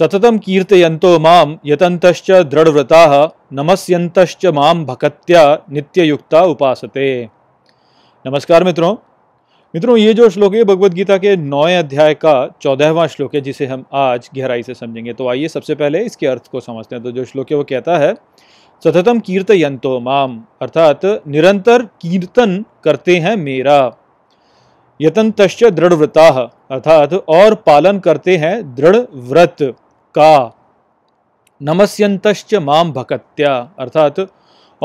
सततम कीर्तयंतो माम यतंतश्च दृढ़व्रता नमस्यंतश्च माम भकत्या नित्ययुक्ता उपासते नमस्कार मित्रों मित्रों ये जो श्लोक है भगवत गीता के नौवें अध्याय का चौदहवां श्लोक है जिसे हम आज गहराई से समझेंगे तो आइए सबसे पहले इसके अर्थ को समझते हैं तो जो श्लोक है वो कहता है सततम कीर्तयंतो माम अर्थात निरंतर कीर्तन करते हैं मेरा यतंतश्च दृढ़व्रता अर्थात और पालन करते हैं दृढ़ व्रत का नमस्यंतश्च माम भकत्या अर्थात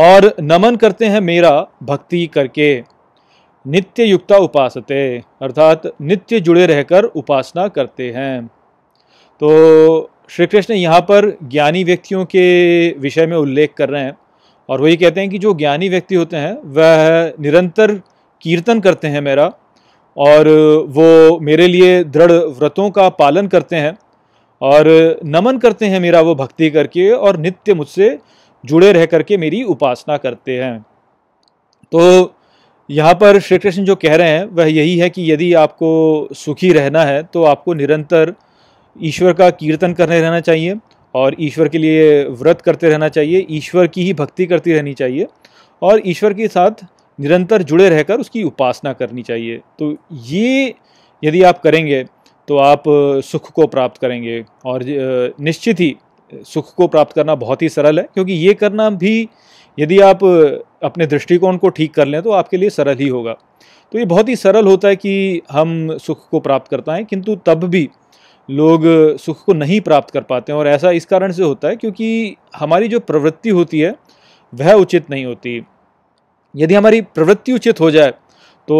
और नमन करते हैं मेरा भक्ति करके नित्य युक्ता उपासते अर्थात नित्य जुड़े रहकर उपासना करते हैं तो श्री कृष्ण यहाँ पर ज्ञानी व्यक्तियों के विषय में उल्लेख कर रहे हैं और वही कहते हैं कि जो ज्ञानी व्यक्ति होते हैं वह निरंतर कीर्तन करते हैं मेरा और वो मेरे लिए दृढ़ व्रतों का पालन करते हैं और नमन करते हैं मेरा वो भक्ति करके और नित्य मुझसे जुड़े रह करके मेरी उपासना करते हैं तो यहाँ पर श्री कृष्ण जो कह रहे हैं वह यही है कि यदि आपको सुखी रहना है तो आपको निरंतर ईश्वर का कीर्तन करने रहना चाहिए और ईश्वर के लिए व्रत करते रहना चाहिए ईश्वर की ही भक्ति करती रहनी चाहिए और ईश्वर के साथ निरंतर जुड़े रहकर उसकी उपासना करनी चाहिए तो ये यदि आप करेंगे तो आप सुख को प्राप्त करेंगे और निश्चित ही सुख को प्राप्त करना बहुत ही सरल है क्योंकि ये करना भी यदि आप अपने दृष्टिकोण को ठीक कर लें तो आपके लिए सरल ही होगा तो ये बहुत ही सरल होता है कि हम सुख को प्राप्त करते हैं किंतु तब भी लोग सुख को नहीं प्राप्त कर पाते हैं और ऐसा इस कारण से होता है क्योंकि हमारी जो प्रवृत्ति होती है वह उचित नहीं होती यदि हमारी प्रवृत्ति उचित हो जाए तो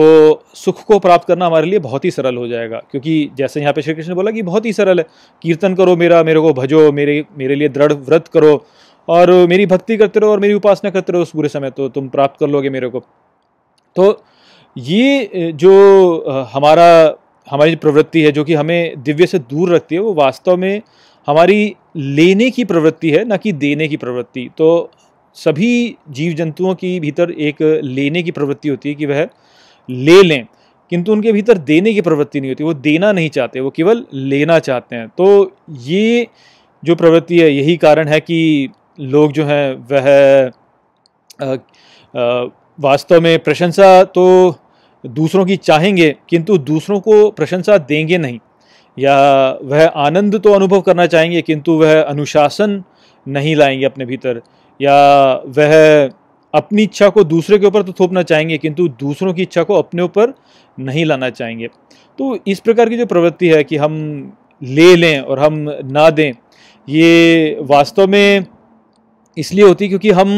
सुख को प्राप्त करना हमारे लिए बहुत ही सरल हो जाएगा क्योंकि जैसे यहाँ पे श्री कृष्ण ने बोला कि बहुत ही सरल है कीर्तन करो मेरा मेरे को भजो मेरे मेरे लिए दृढ़ व्रत करो और मेरी भक्ति करते रहो और मेरी उपासना करते रहो उस पूरे समय तो तुम प्राप्त कर लोगे मेरे को तो ये जो हमारा हमारी प्रवृत्ति है जो कि हमें दिव्य से दूर रखती है वो वास्तव में हमारी लेने की प्रवृत्ति है ना कि देने की प्रवृत्ति तो सभी जीव जंतुओं की भीतर एक लेने की प्रवृत्ति होती है कि वह ले लें किंतु उनके भीतर देने की प्रवृत्ति नहीं होती वो देना नहीं चाहते वो केवल लेना चाहते हैं तो ये जो प्रवृत्ति है यही कारण है कि लोग जो हैं वह वास्तव में प्रशंसा तो दूसरों की चाहेंगे किंतु दूसरों को प्रशंसा देंगे नहीं या वह आनंद तो अनुभव करना चाहेंगे किंतु वह अनुशासन नहीं लाएंगे अपने भीतर या वह अपनी इच्छा को दूसरे के ऊपर तो थोपना चाहेंगे किंतु दूसरों की इच्छा को अपने ऊपर नहीं लाना चाहेंगे तो इस प्रकार की जो प्रवृत्ति है कि हम ले लें और हम ना दें ये वास्तव में इसलिए होती क्योंकि हम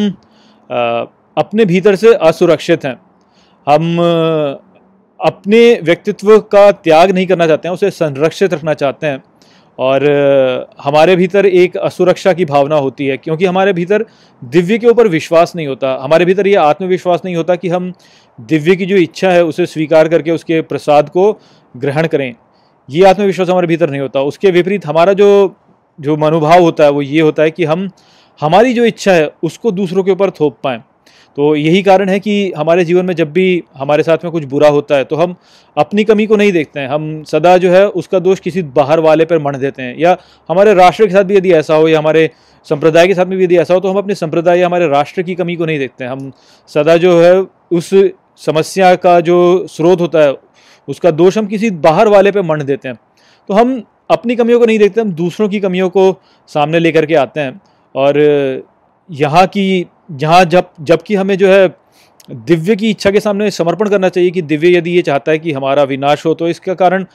अपने भीतर से असुरक्षित हैं हम अपने व्यक्तित्व का त्याग नहीं करना चाहते हैं उसे संरक्षित रखना चाहते हैं और हमारे भीतर एक असुरक्षा की भावना होती है क्योंकि हमारे भीतर दिव्य के ऊपर विश्वास नहीं होता हमारे भीतर ये आत्मविश्वास नहीं होता कि हम दिव्य की जो इच्छा है उसे स्वीकार करके उसके प्रसाद को ग्रहण करें ये आत्मविश्वास हमारे भीतर नहीं होता उसके विपरीत हमारा जो जो मनोभाव होता है वो ये होता है कि हम हमारी जो इच्छा है उसको दूसरों के ऊपर थोप पाएँ तो यही कारण है कि हमारे जीवन में जब भी हमारे साथ में कुछ बुरा होता है तो हम अपनी कमी को नहीं देखते हैं हम सदा जो है उसका दोष किसी बाहर वाले पर मण देते हैं या हमारे राष्ट्र के साथ भी यदि ऐसा हो या हमारे संप्रदाय के साथ में भी यदि ऐसा हो तो हम अपने संप्रदाय या हमारे राष्ट्र की कमी को नहीं देखते हैं हम सदा जो है उस समस्या का जो स्रोत होता है उसका दोष हम किसी बाहर वाले पर मण देते हैं तो हम अपनी कमियों को नहीं देखते हम दूसरों की कमियों को सामने लेकर के आते हैं और यहाँ की जहाँ जब जबकि हमें जो है दिव्य की इच्छा के सामने समर्पण करना चाहिए कि दिव्य यदि ये चाहता है कि हमारा विनाश हो तो इसका कारण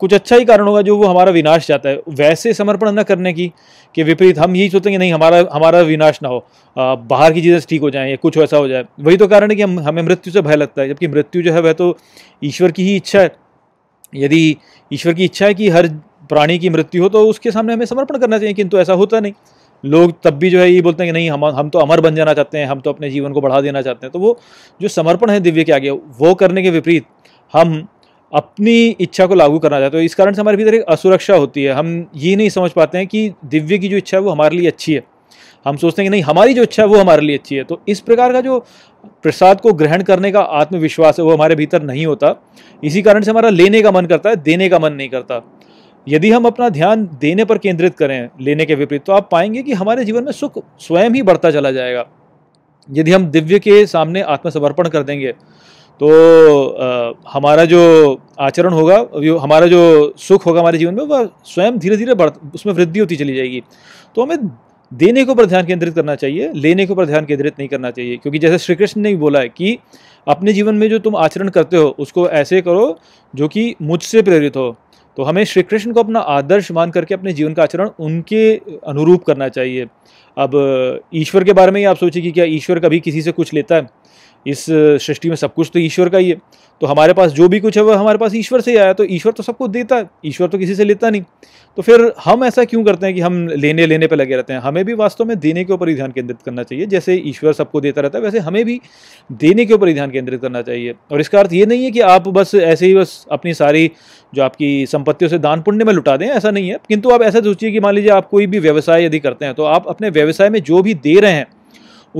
कुछ अच्छा ही कारण होगा जो वो हमारा विनाश चाहता है वैसे समर्पण न करने की कि विपरीत हम यही सोचेंगे नहीं हमारा हमारा विनाश ना हो आ, बाहर की चीज़ें ठीक हो जाएँ या कुछ वैसा हो जाए वही तो कारण है कि हम हमें मृत्यु से भय लगता है जबकि मृत्यु जो है वह तो ईश्वर की ही इच्छा है यदि ईश्वर की इच्छा है कि हर प्राणी की मृत्यु हो तो उसके सामने हमें समर्पण करना चाहिए किंतु ऐसा होता नहीं लोग तब भी जो है ये बोलते हैं कि नहीं हम हम तो अमर बन जाना चाहते हैं हम तो अपने जीवन को बढ़ा देना चाहते हैं तो वो जो समर्पण है दिव्य के आगे वो करने के विपरीत हम अपनी इच्छा को लागू करना चाहते हैं तो इस कारण से हमारे भीतर एक असुरक्षा होती है हम ये नहीं समझ पाते हैं कि दिव्य की जो इच्छा है वो हमारे लिए अच्छी है हम सोचते हैं कि नहीं हमारी जो इच्छा है वो हमारे लिए अच्छी है तो इस प्रकार का जो प्रसाद को ग्रहण करने का आत्मविश्वास है वो हमारे भीतर नहीं होता इसी कारण से हमारा लेने का मन करता है देने का मन नहीं करता यदि हम अपना ध्यान देने पर केंद्रित करें लेने के विपरीत तो आप पाएंगे कि हमारे जीवन में सुख स्वयं ही बढ़ता चला जाएगा यदि हम दिव्य के सामने आत्मसमर्पण कर देंगे तो आ, हमारा जो आचरण होगा हमारा जो सुख होगा हमारे जीवन में वह स्वयं धीरे धीरे बढ़ उसमें वृद्धि होती चली जाएगी तो हमें देने के ऊपर ध्यान केंद्रित करना चाहिए लेने के ऊपर ध्यान केंद्रित नहीं करना चाहिए क्योंकि जैसे श्री कृष्ण ने बोला है कि अपने जीवन में जो तुम आचरण करते हो उसको ऐसे करो जो कि मुझसे प्रेरित हो तो हमें श्री कृष्ण को अपना आदर्श मान करके अपने जीवन का आचरण उनके अनुरूप करना चाहिए अब ईश्वर के बारे में ही आप सोचिए कि क्या ईश्वर कभी किसी से कुछ लेता है इस सृष्टि में सब कुछ तो ईश्वर का ही है तो हमारे पास जो भी कुछ है वह हमारे पास ईश्वर से ही आया तो ईश्वर तो सबको देता है ईश्वर तो किसी से लेता नहीं तो फिर हम ऐसा क्यों करते हैं कि हम लेने लेने पर लगे रहते हैं हमें भी वास्तव में देने के ऊपर ही ध्यान केंद्रित करना चाहिए जैसे ईश्वर सबको देता रहता है वैसे हमें भी देने के ऊपर ही ध्यान केंद्रित करना चाहिए और इसका अर्थ ये नहीं है कि आप बस ऐसे ही बस अपनी सारी जो आपकी संपत्तियों से दान पुण्य में लुटा दें ऐसा नहीं है किंतु आप ऐसा सोचिए कि मान लीजिए आप कोई भी व्यवसाय यदि करते हैं तो आप अपने व्यवसाय में जो भी दे रहे हैं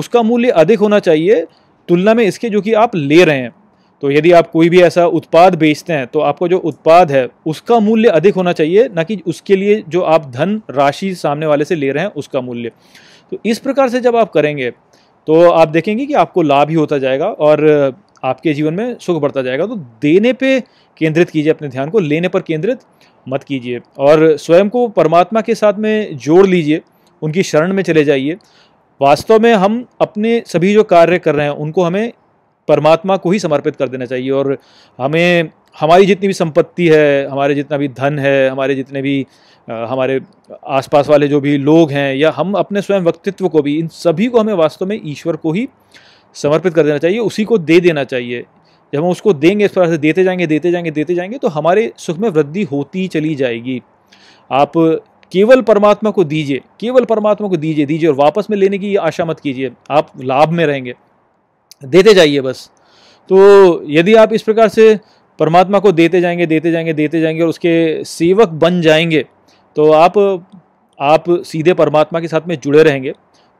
उसका मूल्य अधिक होना चाहिए तुलना में इसके जो कि आप ले रहे हैं तो यदि आप कोई भी ऐसा उत्पाद बेचते हैं तो आपका जो उत्पाद है उसका मूल्य अधिक होना चाहिए ना कि उसके लिए जो आप धन राशि सामने वाले से ले रहे हैं उसका मूल्य तो इस प्रकार से जब आप करेंगे तो आप देखेंगे कि आपको लाभ ही होता जाएगा और आपके जीवन में सुख बढ़ता जाएगा तो देने पे केंद्रित कीजिए अपने ध्यान को लेने पर केंद्रित मत कीजिए और स्वयं को परमात्मा के साथ में जोड़ लीजिए उनकी शरण में चले जाइए वास्तव में हम अपने सभी जो कार्य कर रहे हैं उनको हमें परमात्मा को ही समर्पित कर देना चाहिए और हमें हमारी जितनी भी संपत्ति है हमारे जितना भी धन है हमारे जितने भी आ, हमारे आसपास वाले जो भी लोग हैं या हम अपने स्वयं व्यक्तित्व को भी इन सभी को हमें वास्तव में ईश्वर को ही समर्पित कर देना चाहिए उसी को दे देना चाहिए जब हम उसको देंगे इस प्रकार से देते जाएंगे देते जाएंगे देते जाएंगे तो हमारे सुख में वृद्धि होती चली जाएगी आप केवल परमात्मा को दीजिए केवल परमात्मा को दीजिए दीजिए और वापस में लेने की आशा मत कीजिए आप लाभ में रहेंगे देते जाइए बस तो यदि आप इस प्रकार से परमात्मा को देते जाएंगे देते जाएंगे देते जाएंगे और उसके सेवक बन जाएंगे तो आप आप सीधे परमात्मा के साथ में जुड़े रहेंगे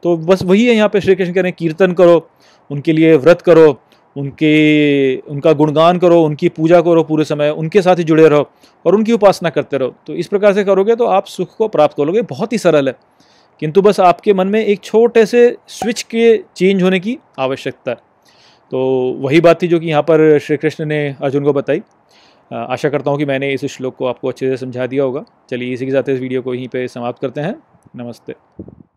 तो बस वही है यहाँ पे श्री कृष्ण कह रहे हैं कीर्तन करो उनके लिए व्रत करो उनके उनका गुणगान करो उनकी पूजा करो पूरे समय उनके साथ ही जुड़े रहो और उनकी उपासना करते रहो तो इस प्रकार से करोगे तो आप सुख को प्राप्त करोगे बहुत ही सरल है किंतु बस आपके मन में एक छोटे से स्विच के चेंज होने की आवश्यकता है तो वही बात थी जो कि यहाँ पर श्री कृष्ण ने अर्जुन को बताई आशा करता हूँ कि मैंने इस श्लोक को आपको अच्छे से समझा दिया होगा चलिए इसी के साथ इस वीडियो को यहीं पर समाप्त करते हैं नमस्ते